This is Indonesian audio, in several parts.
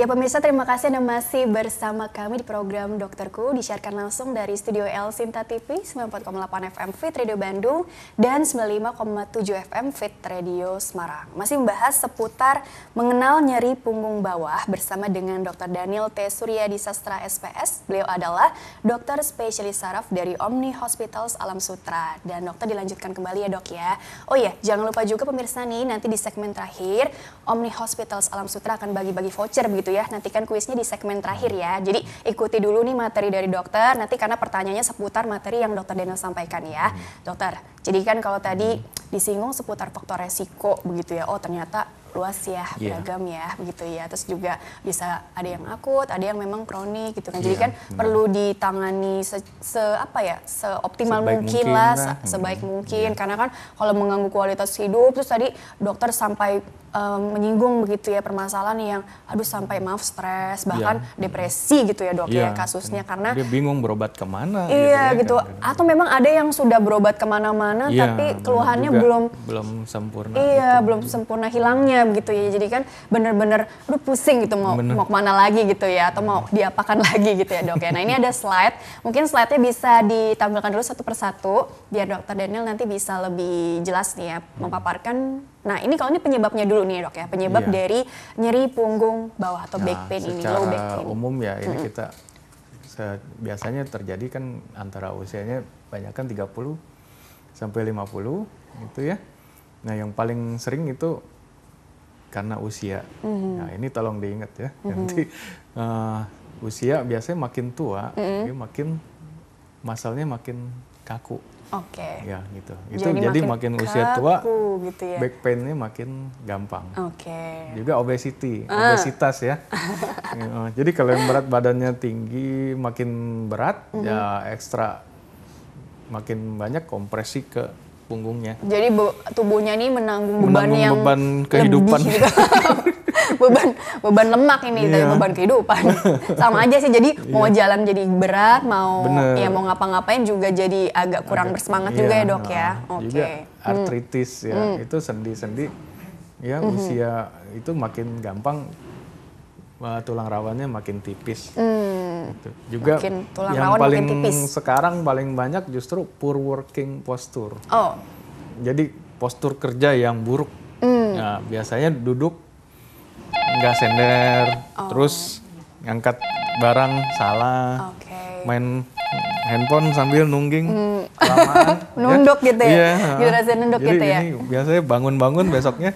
Ya pemirsa terima kasih Anda masih bersama kami di program Dokterku disiarkan langsung dari studio L Sinta TV 94,8 FM Fit Radio Bandung dan 95,7 FM Fit Radio Semarang. Masih membahas seputar mengenal nyeri punggung bawah bersama dengan Dr. Daniel T. Surya di Sastra SPS. Beliau adalah dokter spesialis saraf dari Omni Hospitals Alam Sutra dan dokter dilanjutkan kembali ya dok ya. Oh ya jangan lupa juga pemirsa nih nanti di segmen terakhir Omni Hospitals Alam Sutra akan bagi-bagi voucher begitu gitu ya. kan kuisnya di segmen terakhir ya. Jadi ikuti dulu nih materi dari dokter. Nanti karena pertanyaannya seputar materi yang dokter Daniel sampaikan ya. Hmm. Dokter, jadi kan kalau tadi disinggung seputar faktor resiko begitu ya. Oh ternyata luas ya yeah. beragam ya begitu ya terus juga bisa ada yang akut ada yang memang kronik gitu kan yeah, jadi iya, kan nah. perlu ditangani se, se apa ya seoptimal sebaik mungkin, mungkin lah se hmm. sebaik mungkin yeah. karena kan kalau mengganggu kualitas hidup terus tadi dokter sampai um, menyinggung begitu ya permasalahan yang aduh sampai maaf stres iya. bahkan yeah. depresi gitu ya dok yeah. ya iya, kasusnya karena dia bingung berobat kemana iya gitu, ya, Kan, gitu. atau memang ada yang sudah berobat kemana-mana yeah, tapi keluhannya belum belum sempurna iya gitu. belum sempurna hilangnya gitu begitu ya. Jadi kan bener-bener lu pusing gitu mau bener. mau kemana lagi gitu ya atau mau diapakan lagi gitu ya dok ya. Nah ini ada slide, mungkin slide-nya bisa ditampilkan dulu satu persatu biar dokter Daniel nanti bisa lebih jelas nih ya memaparkan Nah, ini kalau ini penyebabnya dulu nih, Dok ya. Penyebab iya. dari nyeri punggung bawah atau nah, back pain ini, low back pain. umum ya, ini -hmm. kita biasanya terjadi kan antara usianya banyak kan 30 sampai 50 itu ya. Nah, yang paling sering itu karena usia. Mm-hmm. Nah ini tolong diingat ya. Mm-hmm. Nanti uh, usia biasanya makin tua, mm-hmm. makin masalnya makin kaku. Oke. Okay. Ya gitu. Itu jadi, jadi makin, makin usia tua, back gitu ya. back painnya makin gampang. Oke. Okay. Juga obesity, uh. obesitas ya. Eh, jadi kalau yang berat badannya tinggi, makin berat ya mm-hmm. ya ekstra makin banyak kompresi ke punggungnya. Jadi tubuhnya ini menanggung, menanggung beban yang beban kehidupan. Lebih, gitu. beban beban lemak ini, yeah. beban kehidupan. Sama aja sih. Jadi yeah. mau jalan jadi berat, mau Bener. ya mau ngapa-ngapain juga jadi agak kurang agak, bersemangat yeah, juga ya, iya. Dok ya. Oke. Okay. Hmm. artritis hmm. ya. Hmm. Itu sendi-sendi ya -hmm. usia itu makin gampang tulang rawannya makin tipis. Hmm. Gitu. Juga makin tulang yang rawan paling makin tipis. sekarang paling banyak justru poor working posture. Oh. Jadi postur kerja yang buruk. Hmm. Nah, biasanya duduk nggak sender, oh. terus ngangkat barang salah, okay. main handphone sambil nungging. Hmm. lama, nunduk ya. gitu ya, iya. nunduk Jadi gitu ya. Biasanya bangun-bangun besoknya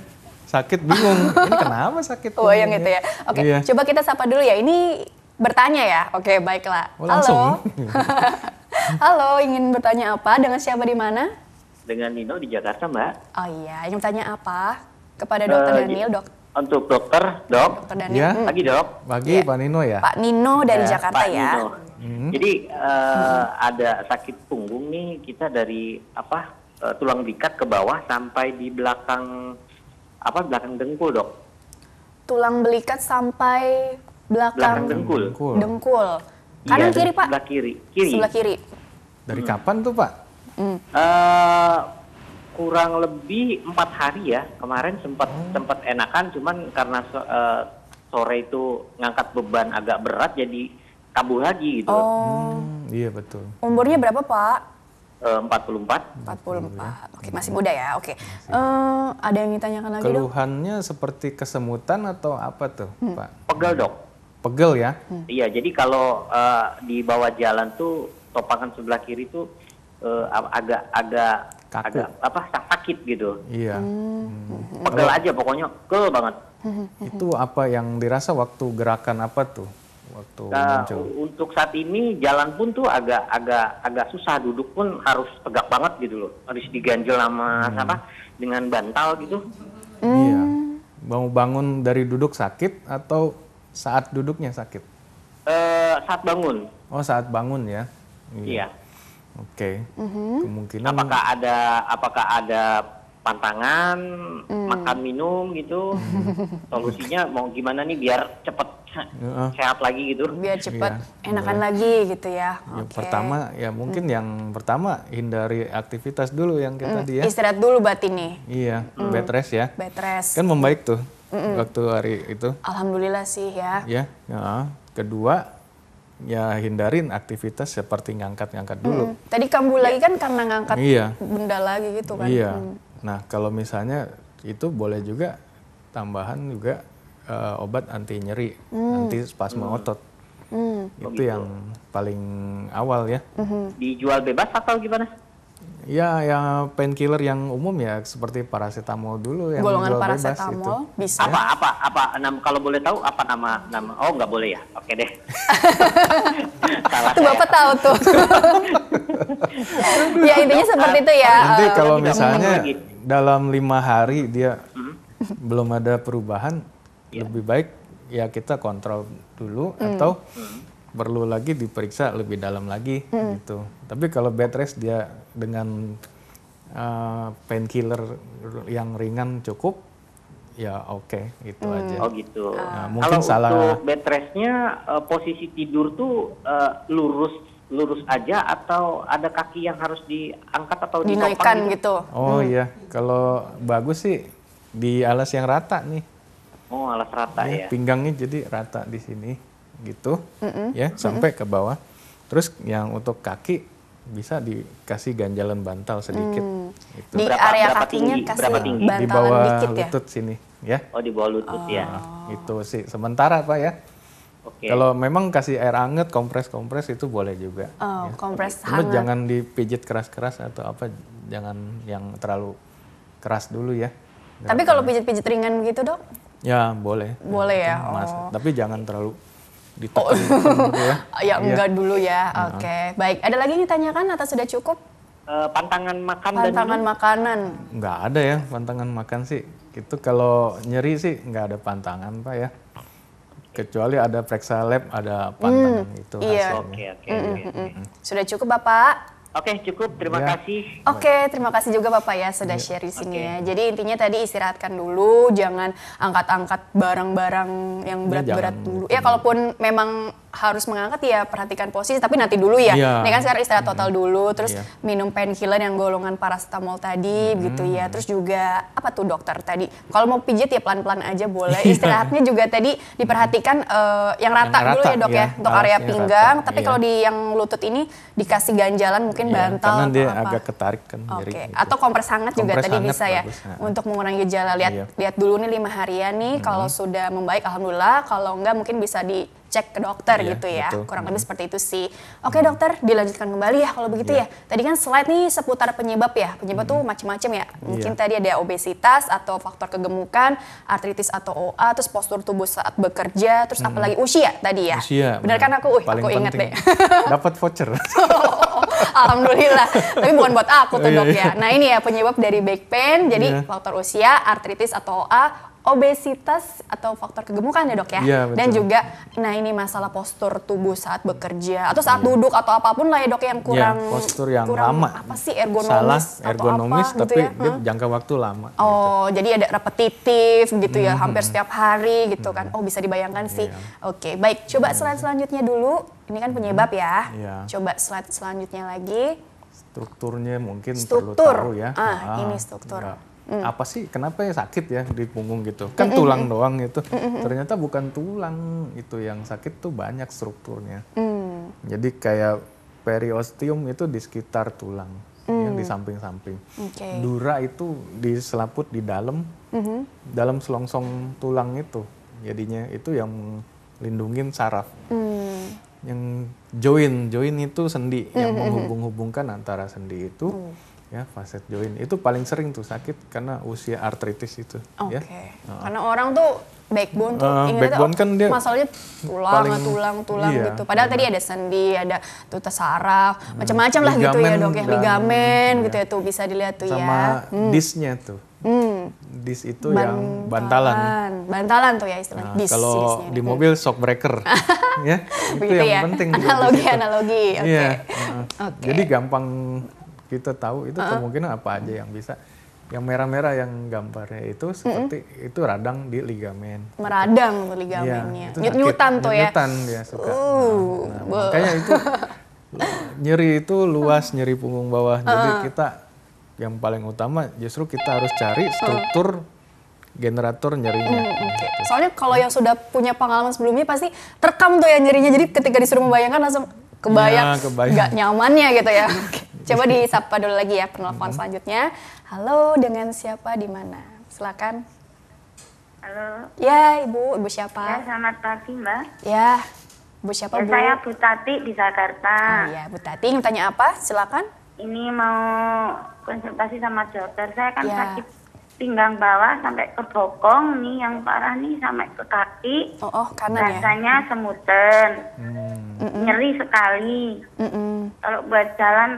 sakit bingung. ini kenapa sakit? Oh yang itu ya. Oke, okay. iya. coba kita sapa dulu ya. Ini bertanya ya. Oke, okay, baiklah. Oh, Halo. Halo, ingin bertanya apa? Dengan siapa di mana? Dengan Nino di Jakarta, Mbak. Oh iya, ingin bertanya apa kepada eh, Dokter uh, Daniel, Dok? Untuk Dokter, Dok. Dokter iya. Daniel. Ya. Hmm. lagi Dok. Bagi ya. Pak Nino ya. Pak Nino dari ya, Jakarta Pak ya. Nino. Hmm. Jadi uh, hmm. ada sakit punggung nih kita dari apa? Uh, tulang dikat ke bawah sampai di belakang apa belakang dengkul dok tulang belikat sampai belakang, belakang dengkul dengkul, dengkul. Iya, kanan iya, kiri pak sebelah kiri kiri sebelah kiri dari hmm. kapan tuh pak hmm. uh, kurang lebih empat hari ya kemarin sempat hmm. sempat enakan cuman karena so, uh, sore itu ngangkat beban agak berat jadi kambuh lagi gitu oh hmm, iya betul umurnya berapa pak 44. 44. Iya. Oke, masih muda ya. Oke. Uh, ada yang ditanyakan lagi, Keluhannya dong? seperti kesemutan atau apa tuh, hmm. Pak? Pegel, Dok. Pegel ya? Hmm. Iya, jadi kalau uh, di bawah jalan tuh topangan sebelah kiri tuh uh, agak agak Kaku. agak apa sakit gitu. Iya. Hmm. hmm. Pegel aja pokoknya, pegel banget. Hmm, hmm, Itu apa yang dirasa waktu gerakan apa tuh? waktu nah, muncul. Untuk saat ini jalan pun tuh agak agak agak susah duduk pun harus tegak banget gitu loh. Harus diganjel sama hmm. apa dengan bantal gitu. Iya. Hmm. Iya. Bangun bangun dari duduk sakit atau saat duduknya sakit? Eh saat bangun. Oh, saat bangun ya. Iya. iya. Oke. Okay. Mm -hmm. Kemungkinan apakah ada apakah ada pantangan mm. makan minum gitu. Solusinya mau gimana nih biar cepet uh, sehat lagi gitu biar cepat ya, enakan boleh. lagi gitu ya, ya pertama ya hmm. mungkin hmm. yang pertama hindari aktivitas dulu yang kita hmm. dia ya. istirahat dulu batin nih iya hmm. bed rest ya bed rest kan membaik tuh hmm. waktu hari itu alhamdulillah sih ya ya, ya. kedua ya hindarin aktivitas seperti ngangkat-ngangkat dulu. Hmm. Tadi kambuh lagi kan karena ngangkat iya. benda lagi gitu kan. Iya. Hmm. Nah kalau misalnya itu boleh juga tambahan juga uh, obat anti nyeri, hmm. anti spasma hmm. otot. Hmm. Itu Begitu. yang paling awal ya. Hmm. Dijual bebas atau gimana? Ya, yang painkiller yang umum ya seperti paracetamol dulu yang golongan paracetamol itu. bisa. Apa apa apa nama kalau boleh tahu apa nama nama oh nggak boleh ya. Oke deh. Salah Itu Bapak tahu tuh. ya intinya seperti itu ya. Nanti kalau misalnya dalam lima hari dia hmm. belum ada perubahan yeah. lebih baik ya kita kontrol dulu mm. atau mm. perlu lagi diperiksa lebih dalam lagi mm. gitu. Tapi kalau bed rest dia dengan uh, painkiller yang ringan cukup ya oke okay, gitu hmm. aja. Oh gitu. Nah, mungkin Kalau salah. Kalau bed restnya uh, posisi tidur tuh uh, lurus lurus aja atau ada kaki yang harus diangkat atau dinaikkan gitu? gitu. Oh hmm. iya, kalau bagus sih di alas yang rata nih. Oh, alas rata ya. ya. Pinggangnya jadi rata di sini gitu. Mm -mm. Ya, sampai mm -mm. ke bawah. Terus yang untuk kaki bisa dikasih ganjalan bantal sedikit. Mm. Gitu. Di berapa, area berapa kakinya tinggi? kasih berapa tinggi? di bawah ya? lutut ya? sini ya. Oh di bawah lutut oh. ya. Ah, itu sih sementara pak ya. Okay. Kalau memang kasih air anget, kompres-kompres itu boleh juga. Oh, ya. kompres Cuma hangat. jangan dipijit keras-keras atau apa, jangan yang terlalu keras dulu ya. Tapi kalau pijit-pijit ringan begitu dok, Ya boleh. Boleh ya. Mas. Oh. Tapi jangan terlalu ditekan oh. gitu ya. ya enggak dulu ya. Iya. Oke. Okay. Nah. Baik. Ada lagi yang ditanyakan atau sudah cukup? Uh, pantangan makan pantangan dan makanan. Enggak ada ya pantangan makan sih. Itu kalau nyeri sih enggak ada pantangan Pak ya. Kecuali ada periksa lab, ada pantangan hmm, itu iya. hasilnya. Oke, oke. Hmm, hmm, hmm. Sudah cukup Bapak? Oke, okay, cukup. Terima ya. kasih. Oke, okay, terima kasih juga Bapak ya sudah ya. share di sini okay. ya. Jadi intinya tadi istirahatkan dulu, jangan angkat-angkat barang-barang yang ya, berat-berat ya, dulu. Ya gitu. kalaupun memang harus mengangkat ya perhatikan posisi tapi nanti dulu ya. Iya. Ini kan sekarang istirahat total dulu terus yeah. minum painkiller yang golongan paracetamol tadi gitu ya. Terus juga apa tuh dokter tadi? Kalau mau pijat ya pelan-pelan aja boleh. Iya. Istirahatnya juga tadi diperhatikan eh, yang rata dulu ya Dok iya. ya, untuk area pinggang tapi kalau di yang lutut ini dikasih ganjalan mungkin bantal karena apa. agak ketarik kan Oke, gitu. atau kompres hangat juga tadi bisa ya untuk mengurangi gejala lihat lihat dulu nih lima harian nih kalau sudah membaik alhamdulillah kalau enggak mungkin bisa di cek ke dokter iya, gitu ya. Betul. Kurang lebih seperti itu sih. Oke hmm. dokter, dilanjutkan kembali ya kalau begitu yeah. ya. Tadi kan slide nih seputar penyebab ya. Penyebab hmm. tuh macam-macam ya. Mungkin yeah. tadi ada obesitas atau faktor kegemukan, artritis atau OA, terus postur tubuh saat bekerja, terus hmm. apalagi usia tadi ya. Usia. Benar kan aku, uh, aku inget deh. Dapat voucher. Alhamdulillah. Tapi bukan buat aku tuh dok ya. Iya. Nah ini ya penyebab dari back pain. Jadi yeah. faktor usia, artritis atau OA, obesitas atau faktor kegemukan ya dok ya. ya Dan juga, nah ini masalah postur tubuh saat bekerja atau saat ya. duduk atau apapun lah ya dok yang iya, kurang ya, postur yang kurang lama. Apa sih ergonomis? Salah ergonomis apa, gitu tapi gitu ya? dia hmm. jangka waktu lama. Gitu. Oh gitu. jadi ada repetitif gitu hmm. ya hampir hmm. setiap hari gitu kan. hmm. kan. Oh bisa dibayangkan sih. Ya. Oke baik coba iya. slide selanjutnya dulu. Ini kan penyebab ya. ya. Coba slide selanjutnya lagi. Strukturnya mungkin struktur. perlu tahu ya. Ah, ah ini struktur. ya. Mm. Apa sih kenapa ya sakit ya di punggung gitu? Kan mm tulang doang gitu. Mm Ternyata bukan tulang itu yang sakit tuh banyak strukturnya. Mm. Jadi kayak periosteum itu di sekitar tulang mm. yang di samping-samping. Okay. Dura itu diselaput di dalam mm-hmm. dalam selongsong tulang itu. Jadinya itu yang lindungin saraf. Mm. Yang join, join itu sendi mm-hmm. yang menghubung-hubungkan antara sendi itu mm ya facet joint itu paling sering tuh sakit karena usia artritis itu okay. ya uh. karena orang tuh backbone tuh uh, backbone kan dia masalahnya tulang paling, tulang tulang iya, gitu padahal iya. tadi ada sendi ada tuh saraf hmm. macam-macam lah gitu ya dok ya ligamen iya. gitu ya iya. tuh bisa dilihat tuh sama ya sama hmm. disnya tuh Hmm. Dis itu bantalan. yang bantalan. Bantalan tuh ya istilahnya. Nah, dis, kalau di gitu. di mobil shock breaker, ya itu Begitu yang ya? penting. Analogi, analogi. Oke. Okay. Iya, yeah. uh, okay. Jadi gampang kita tahu itu uh -uh. kemungkinan apa aja yang bisa yang merah-merah yang gambarnya itu seperti mm -hmm. itu radang di ligamen. Meradang gitu. ligamennya. Ya, Nyut-nyutan tuh ya. Nyut-nyutan dia suka. Uh, nah, nah, makanya itu nyeri itu luas nyeri punggung bawah. Uh. Jadi kita yang paling utama justru kita harus cari struktur uh generator nyerinya. Mm, gitu. okay. Soalnya kalau yang sudah punya pengalaman sebelumnya pasti terekam tuh ya nyerinya. Jadi ketika disuruh membayangkan langsung kebayang, ya, kebayang. gak nyamannya gitu ya. Coba disapa dulu lagi ya penelpon hmm. selanjutnya. Halo, dengan siapa di mana? Silakan. Halo. Ya, Ibu. Ibu siapa? Ya, selamat pagi, Mbak. Ya. Bu siapa, ya, Bu? Saya Bu Tati di Jakarta. Oh, iya, Bu Tati. Yang tanya apa? Silakan. Ini mau konsultasi sama dokter. Saya kan ya. sakit pinggang bawah sampai ke bokong nih yang parah nih sampai ke kaki. Oh, oh kanan ya? Rasanya ya? semutan. Hmm. Nyeri sekali. Kalau buat jalan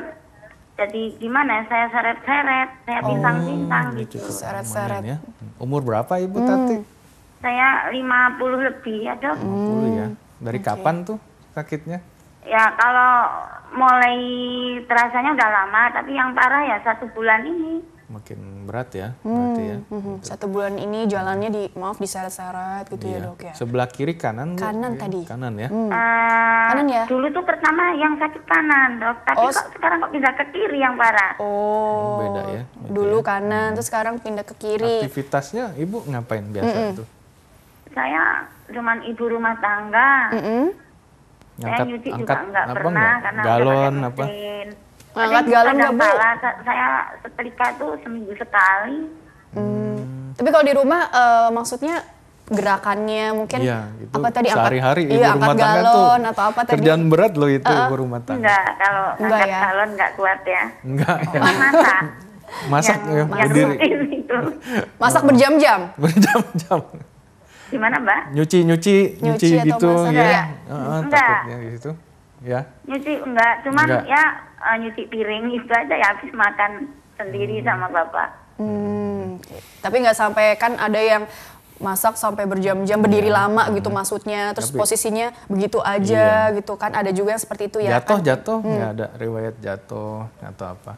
jadi gimana ya, saya seret-seret, saya pintang-pintang oh, gitu. gitu. Seret-seret. Ya. Umur berapa Ibu hmm. Tati? Saya 50 lebih ya dok. 50 ya. Dari okay. kapan tuh sakitnya? Ya kalau mulai terasanya udah lama, tapi yang parah ya satu bulan ini makin berat ya hmm. berarti ya. Hmm, hmm. Gitu. Satu bulan ini jalannya di maaf diseret-seret gitu ya, iya. ya dok ya. Sebelah kiri kanan. Kanan ya, tadi. Kanan ya. Hmm. Uh, kanan ya. Dulu tuh pertama yang sakit kanan dok, tapi oh. kok sekarang kok pindah ke kiri yang parah. Oh. Hmm, beda ya. Gitu dulu ya. kanan, hmm. terus sekarang pindah ke kiri. Aktivitasnya ibu ngapain biasa mm itu? Saya cuman ibu rumah tangga. Mm Saya nyuci juga nggak pernah enggak? karena galon apa? Ngangkat galon nggak bu? Saya setrika tuh seminggu sekali. Hmm. Tapi kalau di rumah uh, maksudnya gerakannya mungkin ya, itu apa tadi sehari-hari iya, ibu rumah tangga galon, tuh atau apa tadi kerjaan berat loh itu uh, ibu rumah tangga enggak kalau enggak ya. galon enggak kuat ya enggak ya. masak masak ya, ya, yang, ya, yang itu. masak berjam-jam berjam-jam gimana mbak nyuci nyuci nyuci, nyuci gitu ya, ya. Uh, enggak takutnya gitu ya nyuci enggak cuman enggak. ya uh, nyuci piring itu aja ya habis makan sendiri hmm. sama bapak. Hmm. Tapi nggak sampai kan ada yang masak sampai berjam-jam berdiri ya. lama gitu hmm. maksudnya terus Tapi, posisinya begitu iya. aja iya. gitu kan ada juga yang seperti itu ya kan? jatuh kan? jatuh hmm. nggak ada riwayat jatuh atau apa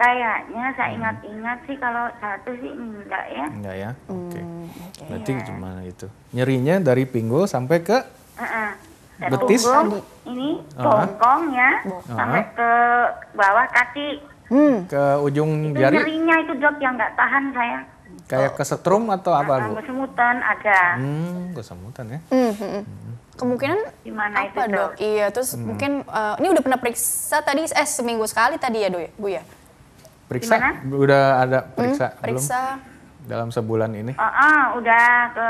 kayaknya saya hmm. ingat-ingat sih kalau satu sih enggak ya enggak ya hmm, oke okay. hmm, okay. berarti ya. cuma itu nyerinya dari pinggul sampai ke uh -uh betis punggung, ini uh-huh. sampai ke bawah kaki hmm. ke ujung itu jari nyerinya itu dok yang nggak tahan saya kayak kesetrum atau apa bu kesemutan ada hmm, kesemutan ya hmm, hmm, hmm. hmm. kemungkinan gimana apa itu dok? dok iya terus hmm. mungkin uh, ini udah pernah periksa tadi eh seminggu sekali tadi ya bu ya, ya? periksa Dimana? udah ada periksa hmm, periksa belum? dalam sebulan ini? Uh, uh, udah ke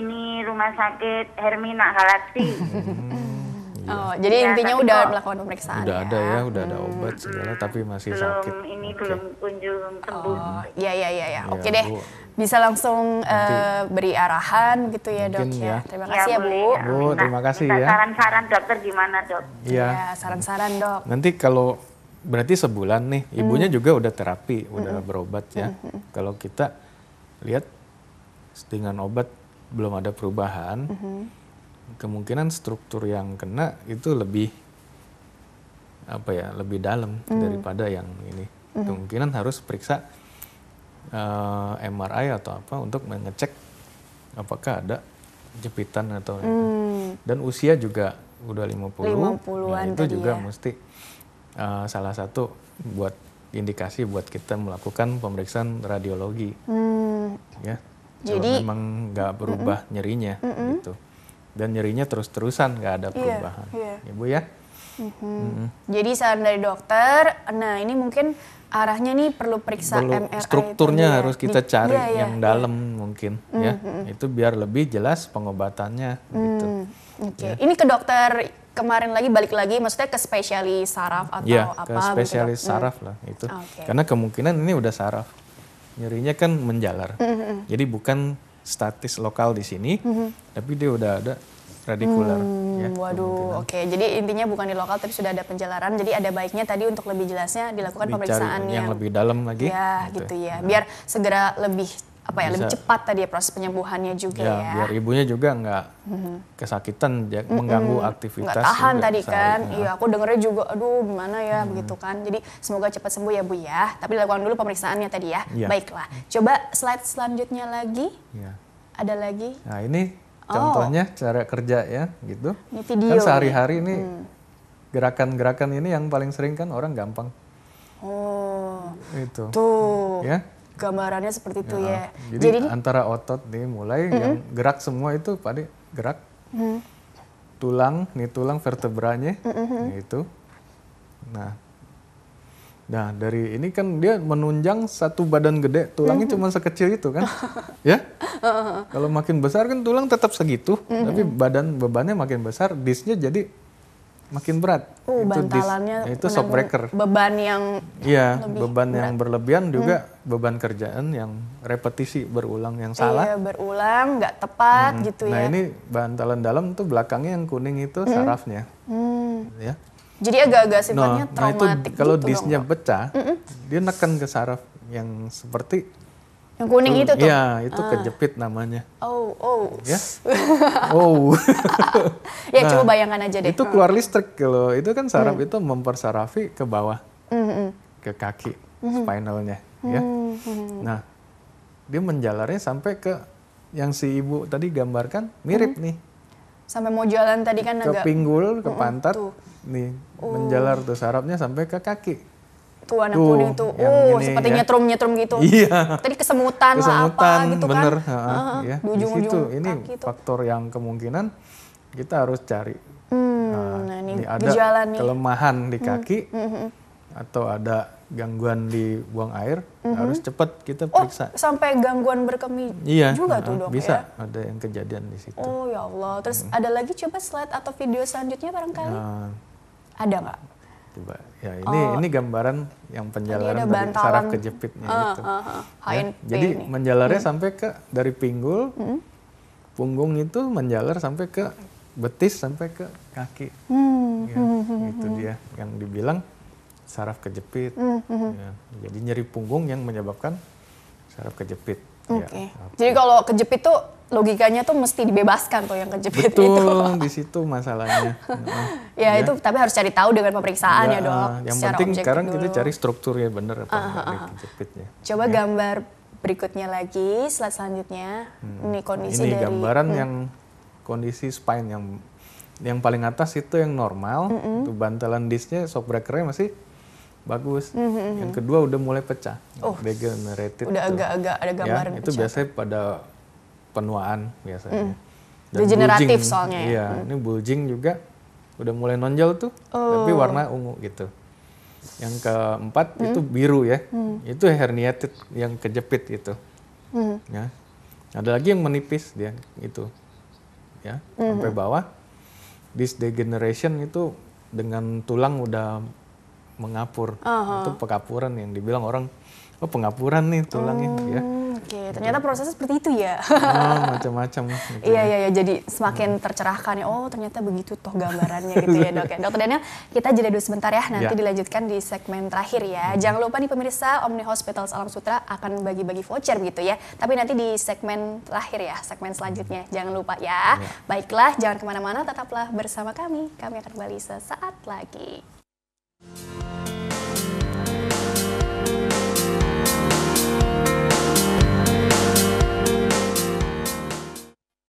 ini rumah sakit Hermina Galaxy. Hmm, iya. Oh, jadi ya, intinya udah kok, melakukan pemeriksaan. Udah ya? ada ya, ya udah hmm. ada obat segala, tapi masih belum, sakit. Ini okay. belum kunjung sembuh. Oh, iya iya ya. Oke okay deh. Bu. Bisa langsung Nanti. uh, beri arahan gitu ya, Mungkin, Dok ya. ya. Terima iya, kasih ya, ya Bu. Bu, terima kasih minta ya. Saran-saran dokter gimana, Dok? Iya. Ya, saran-saran, Dok. Nanti kalau berarti sebulan nih hmm. ibunya hmm. juga udah terapi, udah hmm. berobat ya. Hmm, hmm. Kalau kita lihat dengan obat belum ada perubahan, hmm. kemungkinan struktur yang kena itu lebih apa ya, lebih dalam hmm. daripada yang ini. Hmm. Kemungkinan harus periksa uh, eh, MRI atau apa untuk mengecek apakah ada jepitan atau hmm. dan usia juga udah 50, 50 nah itu juga ya. mesti uh, salah satu buat indikasi buat kita melakukan pemeriksaan radiologi. Hmm. Ya. Jadi Kalau memang nggak berubah mm -mm. nyerinya mm -mm. gitu. Dan nyerinya terus-terusan nggak ada iya, perubahan. Yeah, yeah. Ibu ya. Mm -hmm. Mm -hmm. Jadi saran dari dokter, nah ini mungkin arahnya nih perlu periksa perlu, MRI. Strukturnya itu, ya. harus kita cari Di, iya, iya, yang dalam mungkin mm -hmm. ya. Mm-hmm. Itu biar lebih jelas pengobatannya mm -hmm. gitu. Mm-hmm. Oke. Okay. Ya. Ini ke dokter kemarin lagi balik lagi maksudnya ke spesialis saraf atau ya, apa ke gitu ya? spesialis gitu. saraf hmm. lah itu okay. karena kemungkinan ini udah saraf nyerinya kan menjalar mm -hmm. jadi bukan statis lokal di sini mm -hmm. tapi dia udah ada radikular hmm, ya waduh oke okay. jadi intinya bukan di lokal tapi sudah ada penjalaran, jadi ada baiknya tadi untuk lebih jelasnya dilakukan pemeriksaan yang, yang lebih dalam lagi ya gitu, gitu ya nah. biar segera lebih apa ya lebih cepat tadi ya proses penyembuhannya juga ya. ya. Biar ibunya juga nggak mm-hmm. kesakitan, mm-hmm. mengganggu aktivitas. Nggak tahan tadi kan, ya. iya aku dengernya juga, aduh gimana ya hmm begitu kan. Jadi semoga cepat sembuh ya Bu ya. Tapi lakukan dulu pemeriksaannya tadi ya. ya. Baiklah, coba slide selanjutnya lagi. Ya. Ada lagi? Nah ini oh. contohnya oh. cara kerja ya gitu. Ini kan video. Kan sehari-hari ini hmm. gerakan-gerakan ini yang paling sering kan orang gampang. Oh. Itu. Tuh. Ya gambarannya seperti itu ya. ya. Jadi, Jadi antara otot nih mulai mm -hmm. yang gerak semua itu pada gerak mm -hmm. tulang nih tulang vertebranya mm -hmm. itu. Nah, nah dari ini kan dia menunjang satu badan gede tulangnya mm -hmm. cuma sekecil itu kan, ya? Uh-uh. Kalau makin besar kan tulang tetap segitu, mm -hmm. tapi badan bebannya makin besar, disnya jadi makin berat. Uh, itu bantalannya dis, itu shockbreaker. Beban yang Iya, beban berat. yang berlebihan juga hmm. beban kerjaan yang repetisi berulang yang iya, salah. Iya, berulang, nggak tepat hmm. gitu nah, ya. Nah, ini bantalan dalam tuh belakangnya yang kuning itu hmm. sarafnya. Hmm. Ya. Jadi agak-agak sifatnya no, nah, traumatik nah itu, kalau gitu disnya pecah, mm dia neken ke saraf yang seperti yang kuning itu tuh? Iya, itu ah. kejepit namanya. Oh, oh. Ya? oh. ya, nah, coba bayangkan aja deh. Itu keluar hmm. listrik kalau gitu. itu kan saraf hmm. itu mempersarafi ke bawah. Hmm. hmm. Ke kaki, hmm. spinalnya. Ya? Hmm, hmm. Nah, dia menjalarnya sampai ke yang si ibu tadi gambarkan mirip hmm. nih. Sampai mau jalan tadi kan ke agak... Ke pinggul, ke pantat. Tuh. Nih, oh. menjalar tuh sarafnya sampai ke kaki tuh anak tuh, kuning tuh, uh, ini, seperti ya. nyetrum nyetrum gitu. Iya. Tadi kesemutan, kesemutan lah apa gitu kan. bener. kan. Uh, Uh, ya. Di ujung ujung. Di situ, ini itu. faktor yang kemungkinan kita harus cari. Hmm, nah, nah ini di ada nih. kelemahan di hmm, kaki hmm, hmm. atau ada gangguan di buang air hmm. harus hmm. cepat kita oh, periksa. Oh, sampai gangguan berkemih iya, juga uh, tuh dok bisa ya? ada yang kejadian di situ. Oh ya Allah. Terus hmm. ada lagi coba slide atau video selanjutnya barangkali. Uh, ada nggak? Coba. Gitu, ya ini oh. ini gambaran yang penjalaran dari saraf kejepitnya uh, ah, itu. Uh, ah, uh, ah. ya, jadi ini. menjalarnya hmm. sampai ke dari pinggul, hmm. punggung itu menjalar sampai ke betis sampai ke kaki. Hmm. Ya, hmm. Itu dia yang dibilang saraf kejepit. Hmm, hmm, hmm. Ya, jadi nyeri punggung yang menyebabkan saraf kejepit. Ya. Oke. Okay. Ya. Jadi kalau kejepit tuh logikanya tuh mesti dibebaskan tuh yang kejepit Betul, itu. Betul, di situ masalahnya. ya, ya itu tapi harus cari tahu dengan pemeriksaan ya, ya dok. Yang penting sekarang dulu. kita cari strukturnya bener apa uh, uh, uh. kejepitnya. Coba ya. gambar berikutnya lagi, slide selanjutnya. Hmm. Ini nah, kondisi Ini dari, gambaran hmm. yang kondisi spine yang yang paling atas itu yang normal, mm -hmm. itu bantalan disknya, shock breakernya masih bagus. Mm -hmm. Yang kedua udah mulai pecah, oh, degenerated. Udah agak-agak ada gambaran. Ya, itu pecah. biasanya pada penuaan biasanya. Mm. Dan Degeneratif soalnya ya. Iya, mm. ini bulging juga udah mulai nonjol tuh, oh. tapi warna ungu gitu. Yang keempat mm. itu biru ya, mm. itu herniated yang kejepit itu. Mm. Ya. Ada lagi yang menipis dia itu, ya mm sampai bawah. This degeneration itu dengan tulang udah mengapur, uh -huh. itu pekapuran yang dibilang orang, oh pengapuran nih tulangnya, mm. ya oh. Oke, ternyata prosesnya seperti itu ya. Oh, macam-macam. Iya, iya, iya. Jadi semakin tercerahkan ya, oh ternyata begitu toh gambarannya gitu ya dok ya. Dokter Daniel, kita jeda dulu sebentar ya, nanti yeah. dilanjutkan di segmen terakhir ya. Hmm. Jangan lupa nih pemirsa, Omni Hospitals Alam Sutra akan bagi-bagi voucher gitu ya. Tapi nanti di segmen terakhir ya, segmen selanjutnya. Jangan lupa ya. ya. Baiklah, jangan kemana-mana, tetaplah bersama kami. Kami akan kembali sesaat lagi.